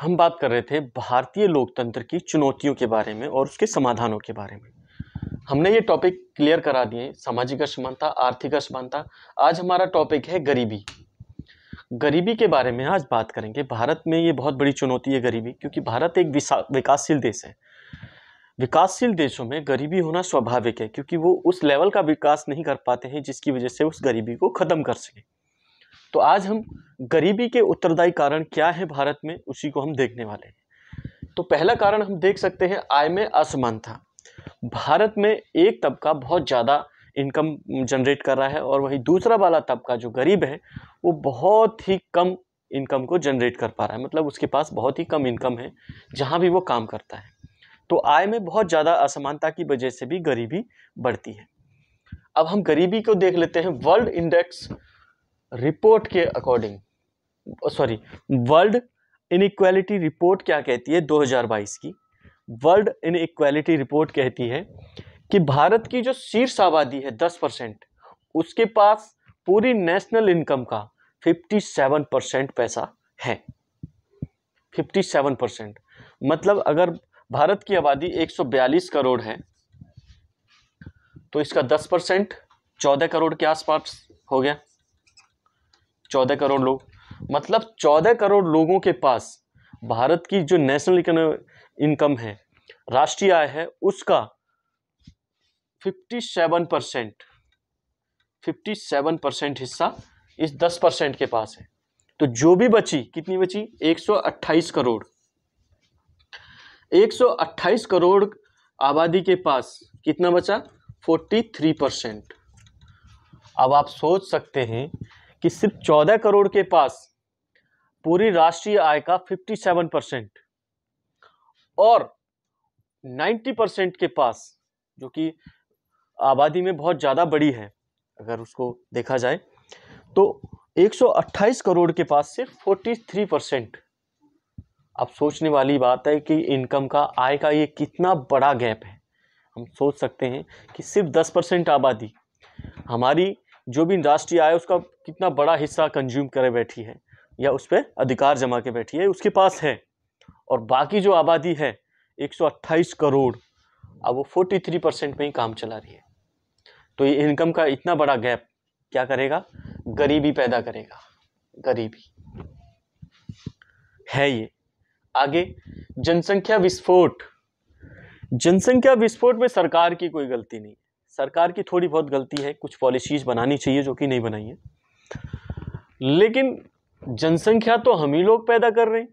हम बात कर रहे थे भारतीय लोकतंत्र की चुनौतियों के बारे में और उसके समाधानों के बारे में हमने ये टॉपिक क्लियर करा दिए सामाजिक असमानता आर्थिक असमानता आज हमारा टॉपिक है गरीबी गरीबी के बारे में आज बात करेंगे भारत में ये बहुत बड़ी चुनौती है गरीबी क्योंकि भारत एक विकासशील देश है विकासशील देशों में गरीबी होना स्वाभाविक है क्योंकि वो उस लेवल का विकास नहीं कर पाते हैं जिसकी वजह से उस गरीबी को ख़त्म कर सकें तो आज हम गरीबी के उत्तरदायी कारण क्या है भारत में उसी को हम देखने वाले हैं तो पहला कारण हम देख सकते हैं आय में असमानता भारत में एक तबका बहुत ज़्यादा इनकम जनरेट कर रहा है और वही दूसरा वाला तबका जो गरीब है वो बहुत ही कम इनकम को जनरेट कर पा रहा है मतलब उसके पास बहुत ही कम इनकम है जहाँ भी वो काम करता है तो आय में बहुत ज़्यादा असमानता की वजह से भी गरीबी बढ़ती है अब हम गरीबी को देख लेते हैं वर्ल्ड इंडेक्स रिपोर्ट के according sorry world inequality report क्या कहती है 2022 की वर्ल्ड इनइक्वालिटी रिपोर्ट कहती है कि भारत की जो शीर्ष आबादी है 10 परसेंट उसके पास पूरी नेशनल इनकम का 57 परसेंट पैसा है 57 परसेंट मतलब अगर भारत की आबादी 142 करोड़ है तो इसका 10 परसेंट चौदह करोड़ के आसपास हो गया चौदह करोड़ लोग मतलब चौदह करोड़ लोगों के पास भारत की जो नेशनल इनकम है राष्ट्रीय आय है उसका fifty seven percent fifty seven percent हिस्सा इस दस परसेंट के पास है तो जो भी बची कितनी बची एक सौ अट्ठाईस करोड़ एक सौ अट्ठाईस करोड़ आबादी के पास कितना बचा फोर्टी थ्री परसेंट अब आप सोच सकते हैं कि सिर्फ चौदह करोड़ के पास पूरी राष्ट्रीय आय का फिफ्टी सेवन परसेंट और नाइन्टी परसेंट के पास जो कि आबादी में बहुत ज़्यादा बड़ी है अगर उसको देखा जाए तो 128 करोड़ के पास सिर्फ 43 परसेंट अब सोचने वाली बात है कि इनकम का आय का ये कितना बड़ा गैप है हम सोच सकते हैं कि सिर्फ 10 परसेंट आबादी हमारी जो भी इंडस्ट्री आए उसका कितना बड़ा हिस्सा कंज्यूम करे बैठी है या उस पर अधिकार जमा के बैठी है उसके पास है और बाकी जो आबादी है 128 करोड़ अब वो 43 परसेंट में ही काम चला रही है तो ये इनकम का इतना बड़ा गैप क्या करेगा गरीबी पैदा करेगा गरीबी है ये आगे जनसंख्या विस्फोट जनसंख्या विस्फोट में सरकार की कोई गलती नहीं सरकार की थोड़ी बहुत गलती है कुछ पॉलिसीज़ बनानी चाहिए जो कि नहीं बनाई है लेकिन जनसंख्या तो हम ही लोग पैदा कर रहे हैं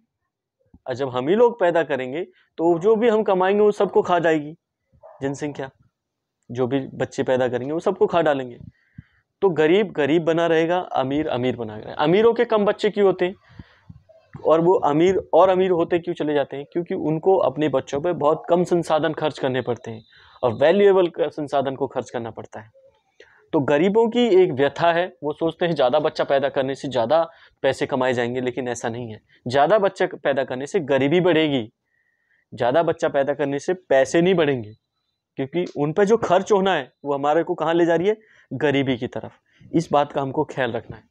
और जब हम ही लोग पैदा करेंगे तो जो भी हम कमाएंगे वो सबको खा जाएगी जनसंख्या जो भी बच्चे पैदा करेंगे वो सबको खा डालेंगे तो गरीब गरीब बना रहेगा अमीर अमीर बना रहेगा अमीरों के कम बच्चे क्यों होते हैं और वो अमीर और अमीर होते क्यों चले जाते हैं क्योंकि उनको अपने बच्चों पर बहुत कम संसाधन खर्च करने पड़ते हैं और वैल्यूएबल संसाधन को खर्च करना पड़ता है तो गरीबों की एक व्यथा है वो सोचते हैं ज़्यादा बच्चा पैदा करने से ज़्यादा पैसे कमाए जाएंगे लेकिन ऐसा नहीं है ज़्यादा बच्चा पैदा करने से गरीबी बढ़ेगी ज़्यादा बच्चा पैदा करने से पैसे नहीं बढ़ेंगे क्योंकि उन पर जो खर्च होना है वो हमारे को कहाँ ले जा रही है गरीबी की तरफ इस बात का हमको ख्याल रखना है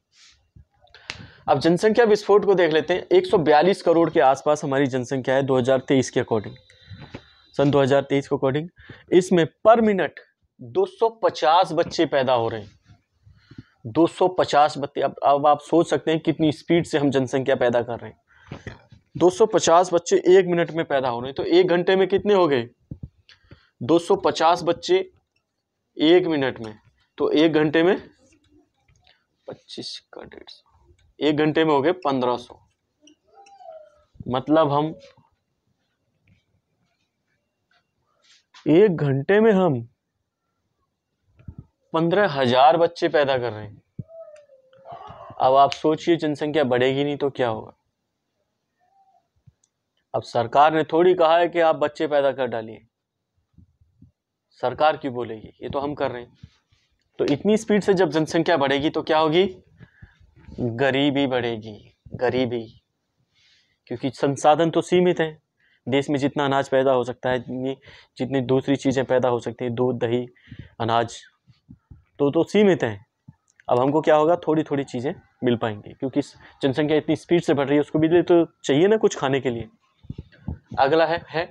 अब जनसंख्या विस्फोट को देख लेते हैं 142 करोड़ के आसपास हमारी जनसंख्या है 2023 के अकॉर्डिंग सन 2023 को अकॉर्डिंग इसमें पर मिनट 250 बच्चे पैदा हो रहे हैं 250 बच्चे अब अब आप सोच सकते हैं कितनी स्पीड से हम जनसंख्या पैदा कर रहे हैं 250 बच्चे एक मिनट में पैदा हो रहे हैं तो एक घंटे में कितने हो गए 250 बच्चे एक मिनट में तो एक घंटे में 25 का डेढ़ सौ एक घंटे में हो गए 1500 मतलब हम एक घंटे में हम पंद्रह हजार बच्चे पैदा कर रहे हैं अब आप सोचिए जनसंख्या बढ़ेगी नहीं तो क्या होगा अब सरकार ने थोड़ी कहा है कि आप बच्चे पैदा कर डालिए सरकार क्यों बोलेगी ये तो हम कर रहे हैं तो इतनी स्पीड से जब जनसंख्या बढ़ेगी तो क्या होगी गरीबी बढ़ेगी गरीबी क्योंकि संसाधन तो सीमित हैं देश में जितना अनाज पैदा हो सकता है जितनी जितनी दूसरी चीज़ें पैदा हो सकती हैं दूध दही अनाज तो तो सीमित हैं अब हमको क्या होगा थोड़ी थोड़ी चीज़ें मिल पाएंगी क्योंकि जनसंख्या इतनी स्पीड से बढ़ रही है उसको बिजली तो चाहिए ना कुछ खाने के लिए अगला है, है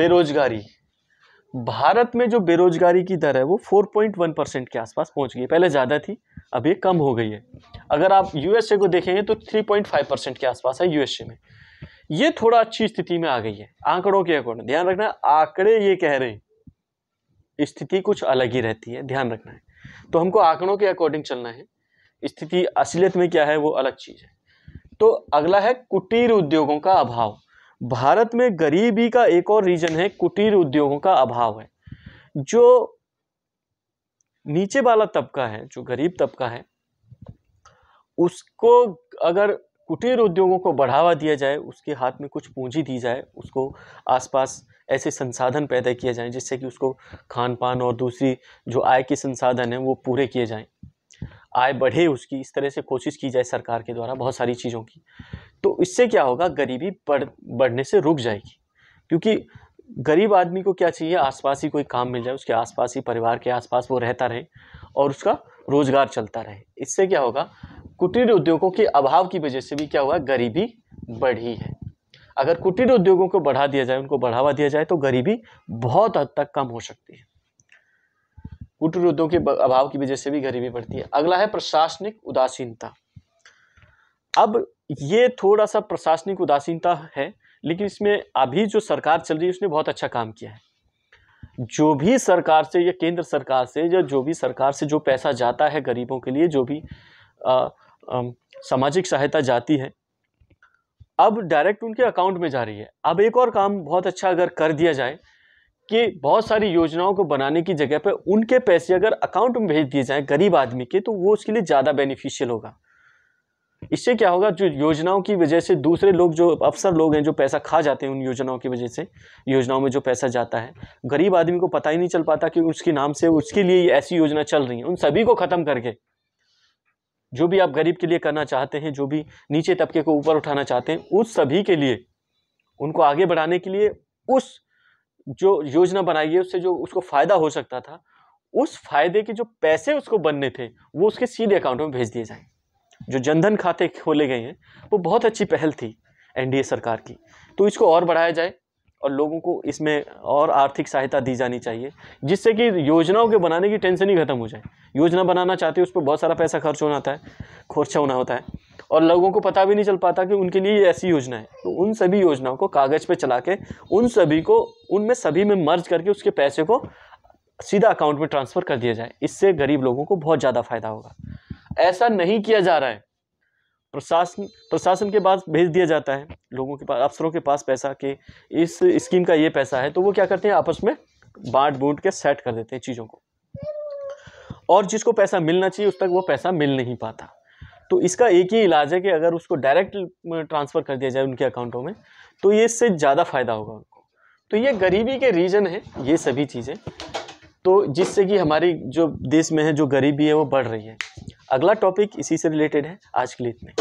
बेरोजगारी भारत में जो बेरोजगारी की दर है वो 4.1 परसेंट के आसपास पहुंच गई है पहले ज़्यादा थी अब ये कम हो गई है अगर आप यूएसए को देखेंगे तो 3.5 परसेंट के आसपास है यूएसए में ये थोड़ा अच्छी स्थिति में आ गई है आंकड़ों के अकॉर्डिंग ध्यान रखना आंकड़े ये कह रहे हैं स्थिति कुछ अलग ही रहती है ध्यान रखना है तो हमको आंकड़ों के अकॉर्डिंग चलना है स्थिति असलियत में क्या है वो अलग चीज़ है तो अगला है कुटीर उद्योगों का अभाव भारत में गरीबी का एक और रीजन है कुटीर उद्योगों का अभाव है जो नीचे वाला तबका है जो गरीब तबका है उसको अगर कुटीर उद्योगों को बढ़ावा दिया जाए उसके हाथ में कुछ पूंजी दी जाए उसको आसपास ऐसे संसाधन पैदा किए जाएं जिससे कि उसको खान पान और दूसरी जो आय के संसाधन हैं वो पूरे किए जाएं आय बढ़े उसकी इस तरह से कोशिश की जाए सरकार के द्वारा बहुत सारी चीज़ों की तो इससे क्या होगा गरीबी बढ़ बढ़ने से रुक जाएगी क्योंकि गरीब आदमी को क्या चाहिए आसपास ही कोई काम मिल जाए उसके आसपास ही परिवार के आसपास वो रहता रहे और उसका रोज़गार चलता रहे इससे क्या होगा कुटीर उद्योगों के अभाव की वजह से भी क्या हुआ गरीबी बढ़ी है अगर कुटीर उद्योगों को बढ़ा दिया जाए उनको बढ़ावा दिया जाए तो गरीबी बहुत हद तक कम हो सकती है कुटीर उद्योग के अभाव की वजह से भी गरीबी बढ़ती है अगला है प्रशासनिक उदासीनता अब ये थोड़ा सा प्रशासनिक उदासीनता है लेकिन इसमें अभी जो सरकार चल रही है उसने बहुत अच्छा काम किया है जो भी सरकार से या केंद्र सरकार से या जो भी सरकार से जो पैसा जाता है गरीबों के लिए जो भी सामाजिक सहायता जाती है अब डायरेक्ट उनके अकाउंट में जा रही है अब एक और काम बहुत अच्छा अगर कर दिया जाए कि बहुत सारी योजनाओं को बनाने की जगह पर उनके पैसे अगर अकाउंट में भेज दिए जाएं गरीब आदमी के तो वो उसके लिए ज़्यादा बेनिफिशियल होगा इससे क्या होगा जो योजनाओं की वजह से दूसरे लोग जो अफसर लोग हैं जो पैसा खा जाते हैं उन योजनाओं की वजह से योजनाओं में जो पैसा जाता है गरीब आदमी को पता ही नहीं चल पाता कि उसके नाम से उसके लिए ऐसी योजना चल रही है उन सभी को ख़त्म करके जो भी आप गरीब के लिए करना चाहते हैं जो भी नीचे तबके को ऊपर उठाना चाहते हैं उस सभी के लिए उनको आगे बढ़ाने के लिए उस जो योजना बनाई है उससे जो उसको फ़ायदा हो सकता था उस फायदे के जो पैसे उसको बनने थे वो उसके सीधे अकाउंट में भेज दिए जाएँ जो जनधन खाते खोले गए हैं वो बहुत अच्छी पहल थी एनडीए सरकार की तो इसको और बढ़ाया जाए और लोगों को इसमें और आर्थिक सहायता दी जानी चाहिए जिससे कि योजनाओं के बनाने की टेंशन ही खत्म हो जाए योजना बनाना चाहते हैं उस पर बहुत सारा पैसा खर्च होना होता है खर्चा होना होता है और लोगों को पता भी नहीं चल पाता कि उनके लिए ऐसी योजना है तो उन सभी योजनाओं को कागज़ पर चला के उन सभी को उनमें सभी में मर्ज करके उसके पैसे को सीधा अकाउंट में ट्रांसफ़र कर दिया जाए इससे गरीब लोगों को बहुत ज़्यादा फ़ायदा होगा ऐसा नहीं किया जा रहा है प्रशासन प्रशासन के पास भेज दिया जाता है लोगों के पास अफसरों के पास पैसा कि इस स्कीम का ये पैसा है तो वो क्या करते हैं आपस में बांट बूट के सेट कर देते हैं चीज़ों को और जिसको पैसा मिलना चाहिए उस तक वो पैसा मिल नहीं पाता तो इसका एक ही इलाज है कि अगर उसको डायरेक्ट ट्रांसफ़र कर दिया जाए उनके अकाउंटों में तो ये इससे ज़्यादा फ़ायदा होगा उनको तो ये गरीबी के रीज़न है ये सभी चीज़ें तो जिससे कि हमारी जो देश में है जो गरीबी है वो बढ़ रही है अगला टॉपिक इसी से रिलेटेड है आज के लिए इतने